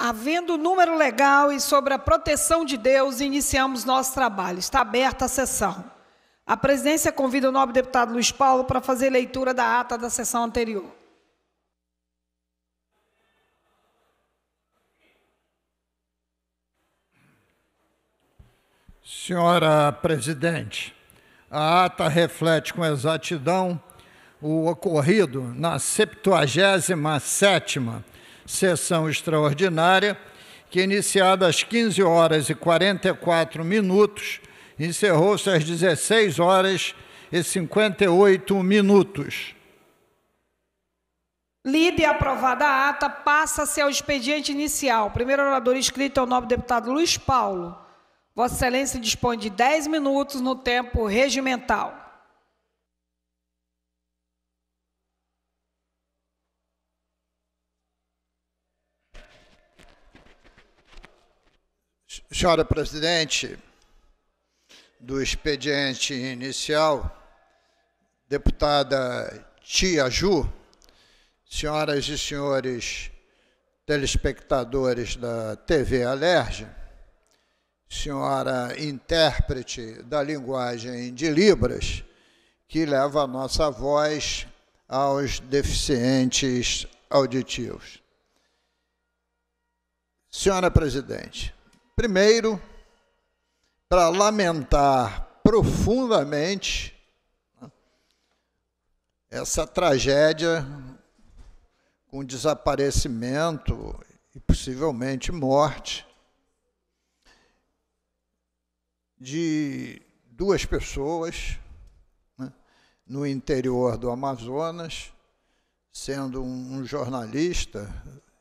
Havendo o número legal e sobre a proteção de Deus, iniciamos nosso trabalho. Está aberta a sessão. A presidência convida o nobre deputado Luiz Paulo para fazer leitura da ata da sessão anterior. Senhora presidente, a ata reflete com exatidão o ocorrido na 77 sessão sessão extraordinária, que iniciada às 15 horas e 44 minutos, encerrou-se às 16 horas e 58 minutos. Lida e aprovada a ata, passa-se ao expediente inicial. primeiro orador inscrito é o nobre deputado Luiz Paulo. Vossa Excelência dispõe de 10 minutos no tempo regimental. Senhora Presidente, do expediente inicial, deputada Tia Ju, senhoras e senhores telespectadores da TV Alerja, senhora intérprete da linguagem de Libras, que leva a nossa voz aos deficientes auditivos. Senhora Presidente, Primeiro, para lamentar profundamente né, essa tragédia com desaparecimento e possivelmente morte de duas pessoas né, no interior do Amazonas, sendo um jornalista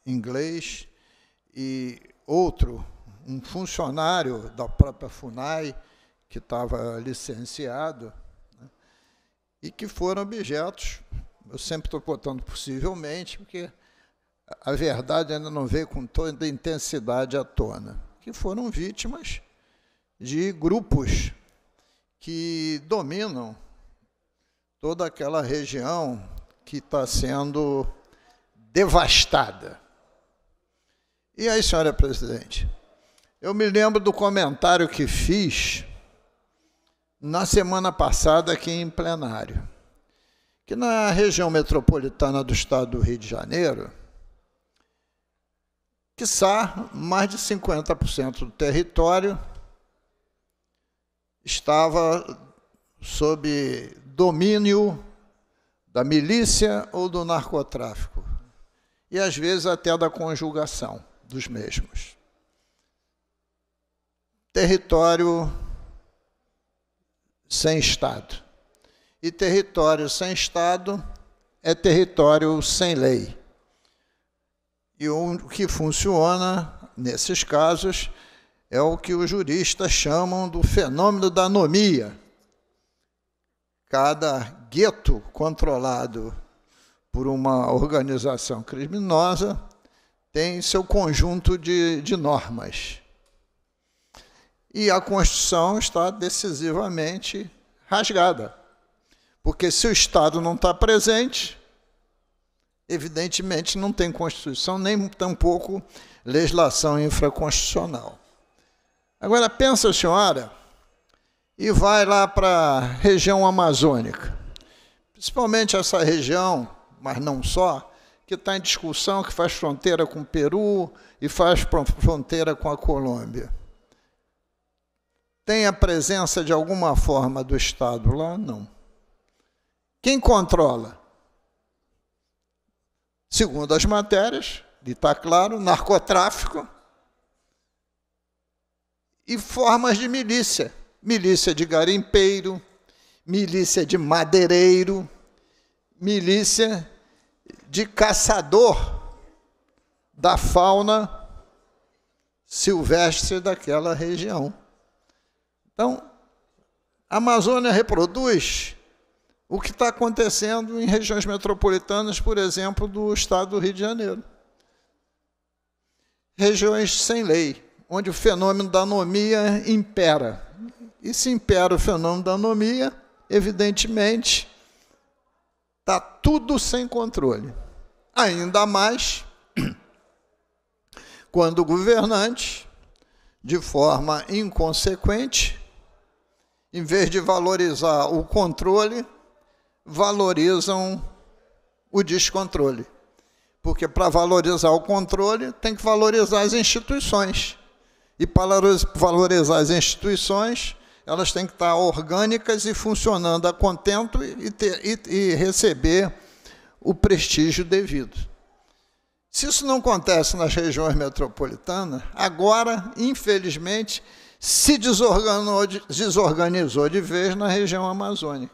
inglês e outro um funcionário da própria FUNAI, que estava licenciado, né, e que foram objetos, eu sempre estou contando possivelmente, porque a verdade ainda não veio com toda a intensidade à tona, que foram vítimas de grupos que dominam toda aquela região que está sendo devastada. E aí, senhora presidente, eu me lembro do comentário que fiz na semana passada aqui em plenário, que na região metropolitana do estado do Rio de Janeiro, quiçá mais de 50% do território estava sob domínio da milícia ou do narcotráfico, e às vezes até da conjugação dos mesmos território sem Estado. E território sem Estado é território sem lei. E o que funciona, nesses casos, é o que os juristas chamam do fenômeno da anomia. Cada gueto controlado por uma organização criminosa tem seu conjunto de, de normas. E a Constituição está decisivamente rasgada. Porque se o Estado não está presente, evidentemente não tem Constituição, nem tampouco legislação infraconstitucional. Agora pensa, senhora, e vai lá para a região amazônica. Principalmente essa região, mas não só, que está em discussão, que faz fronteira com o Peru e faz fronteira com a Colômbia. Tem a presença de alguma forma do Estado lá? Não. Quem controla? Segundo as matérias, de está claro, narcotráfico e formas de milícia. Milícia de garimpeiro, milícia de madeireiro, milícia de caçador da fauna silvestre daquela região. Então, a Amazônia reproduz o que está acontecendo em regiões metropolitanas, por exemplo, do estado do Rio de Janeiro. Regiões sem lei, onde o fenômeno da anomia impera. E se impera o fenômeno da anomia, evidentemente, está tudo sem controle. Ainda mais quando o governante, de forma inconsequente, em vez de valorizar o controle, valorizam o descontrole. Porque para valorizar o controle, tem que valorizar as instituições. E para valorizar as instituições, elas têm que estar orgânicas e funcionando a contento e, ter, e, e receber o prestígio devido. Se isso não acontece nas regiões metropolitanas, agora, infelizmente, se desorganizou de vez na região amazônica.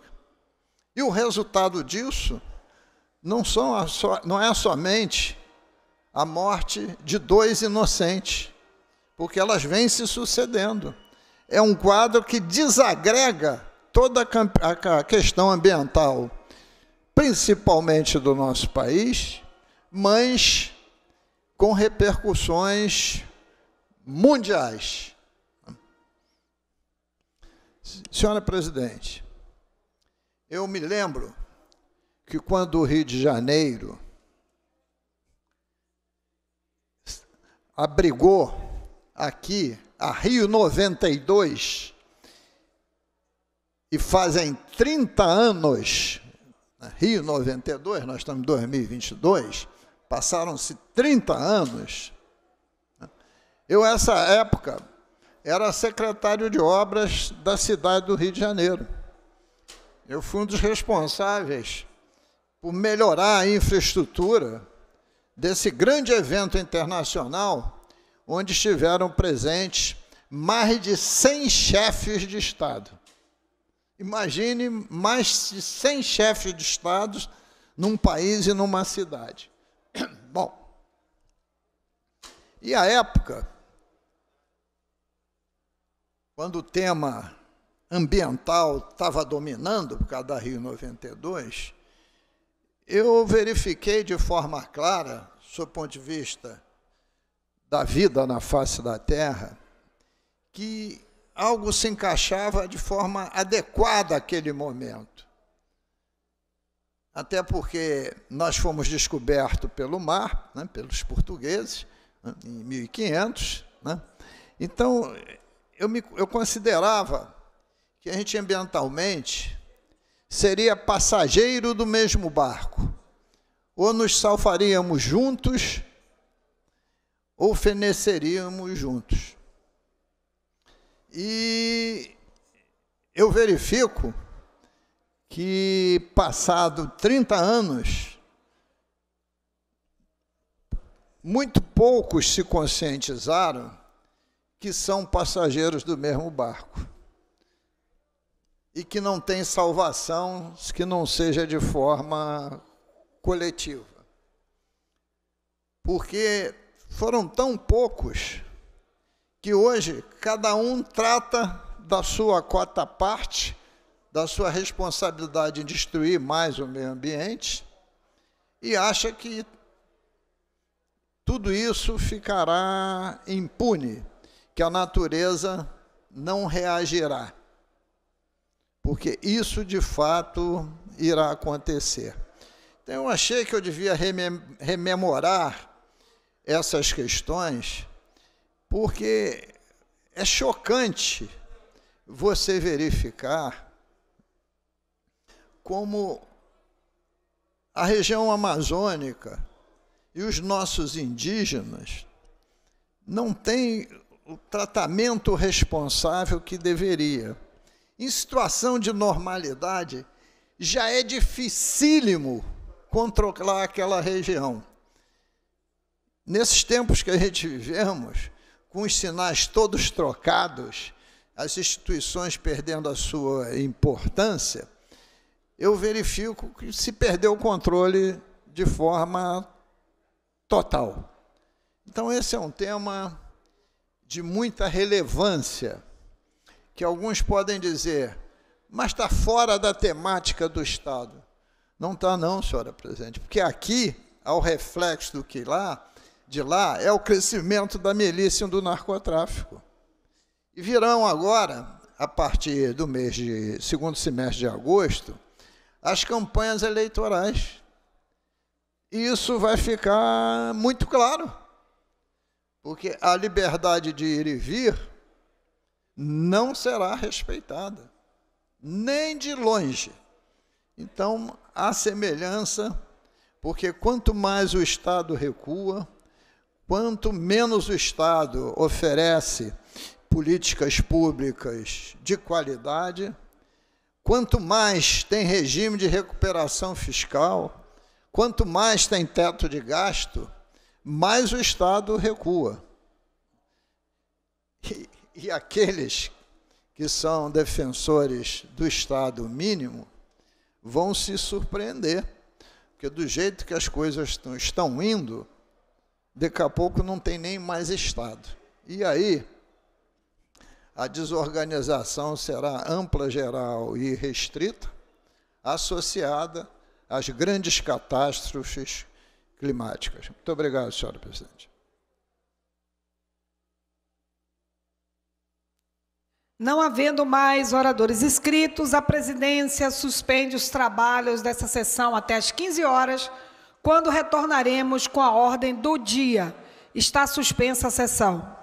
E o resultado disso não, são não é somente a morte de dois inocentes, porque elas vêm se sucedendo. É um quadro que desagrega toda a questão ambiental, principalmente do nosso país, mas com repercussões mundiais. Senhora presidente, eu me lembro que quando o Rio de Janeiro abrigou aqui a Rio 92 e fazem 30 anos, né, Rio 92, nós estamos em 2022, passaram-se 30 anos. Né, eu, essa época, era secretário de obras da cidade do Rio de Janeiro. Eu fui um dos responsáveis por melhorar a infraestrutura desse grande evento internacional, onde estiveram presentes mais de 100 chefes de Estado. Imagine mais de 100 chefes de Estado num país e numa cidade. Bom, e a época quando o tema ambiental estava dominando por causa da Rio 92, eu verifiquei de forma clara, sob o ponto de vista da vida na face da Terra, que algo se encaixava de forma adequada àquele momento. Até porque nós fomos descobertos pelo mar, né, pelos portugueses, em 1500. Né? Então, eu, me, eu considerava que a gente ambientalmente seria passageiro do mesmo barco. Ou nos salvaríamos juntos, ou feneceríamos juntos. E eu verifico que, passado 30 anos, muito poucos se conscientizaram que são passageiros do mesmo barco e que não tem salvação que não seja de forma coletiva. Porque foram tão poucos que hoje cada um trata da sua cota parte, da sua responsabilidade em destruir mais o meio ambiente e acha que tudo isso ficará impune que a natureza não reagirá, porque isso de fato irá acontecer. Então, eu achei que eu devia rememorar essas questões, porque é chocante você verificar como a região amazônica e os nossos indígenas não têm o tratamento responsável que deveria. Em situação de normalidade, já é dificílimo controlar aquela região. Nesses tempos que a gente vivemos, com os sinais todos trocados, as instituições perdendo a sua importância, eu verifico que se perdeu o controle de forma total. Então, esse é um tema de muita relevância, que alguns podem dizer, mas está fora da temática do Estado. Não está, não, senhora presidente, porque aqui, ao reflexo do que lá, de lá, é o crescimento da milícia e do narcotráfico. E virão agora, a partir do mês de segundo semestre de agosto, as campanhas eleitorais. E isso vai ficar muito claro. Porque a liberdade de ir e vir não será respeitada, nem de longe. Então, há semelhança, porque quanto mais o Estado recua, quanto menos o Estado oferece políticas públicas de qualidade, quanto mais tem regime de recuperação fiscal, quanto mais tem teto de gasto, mais o Estado recua. E, e aqueles que são defensores do Estado mínimo vão se surpreender, porque do jeito que as coisas estão indo, daqui a pouco não tem nem mais Estado. E aí a desorganização será ampla, geral e restrita, associada às grandes catástrofes climáticas. Muito obrigado, senhora presidente. Não havendo mais oradores inscritos, a presidência suspende os trabalhos dessa sessão até às 15 horas, quando retornaremos com a ordem do dia. Está suspensa a sessão.